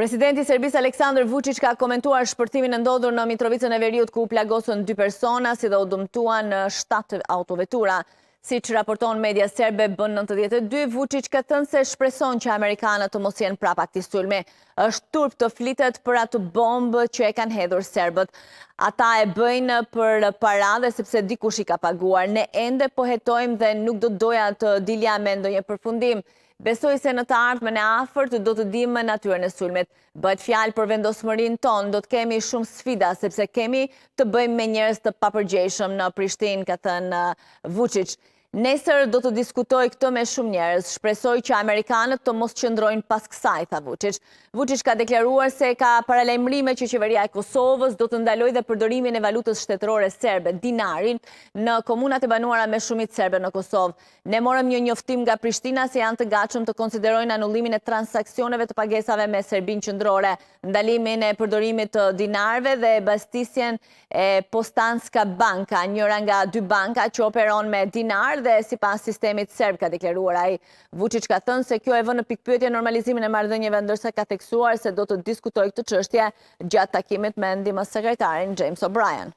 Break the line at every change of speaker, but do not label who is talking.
Presidenti Serbis Aleksandr Vucic ka komentuar shpërtimin ndodur në Mitrovicën e Veriut ku plagosën dy persona si dhe u dëmtua në 7 autovetura. Si që raporton media serbe bën 92, Vucic ka thënë se shpreson që Amerikanët të mos jenë prapa këti është turp të flitet për atë bombë që e kanë hedhur serbet. Ata e bëjnë për parade sepse dikush i ka paguar. Ne ende pohetojmë dhe nuk do doja të dilja me ndonje përfundim. Besoj se në të ardhme në afërt do të dimë më natyre në sulmet. Bët fjalë për vendosëmërin tonë, do të kemi shumë sfida, sepse kemi të bëjmë me njërës të papërgjeshëm në Prishtin, ka thënë uh, Vucic. Nesër do të diskutoj këtë me shumë njerës, shpresoj që Amerikanët të mos qëndrojnë pas kësaj, tha Vucic. Vucic ka deklaruar se ka paralajmërime që qeveria e Kosovës do të ndaloj dhe përdorimin e valutës shtetërore serbe, dinarin, në komunat e banuara me shumit serbe në Kosovë. Ne morëm një njoftim nga Prishtina se janë të gachëm të konsiderojnë anullimin e transakcioneve të pagesave me Serbin qëndrore, ndalimin e përdorimit të dinarve dhe bastisjen e Postanska Banka, njëra nga dy banka që operon me dinar dhe si pas sistemit serb ka dekleruar, a i Vucic ka thënë se kjo e vë në pikpyetje normalizimin e marrëdhënieve ndërsa ka theksuar se do të diskutoj këtë çështje gjatë takimit me ndimës sekretarin James O'Brien.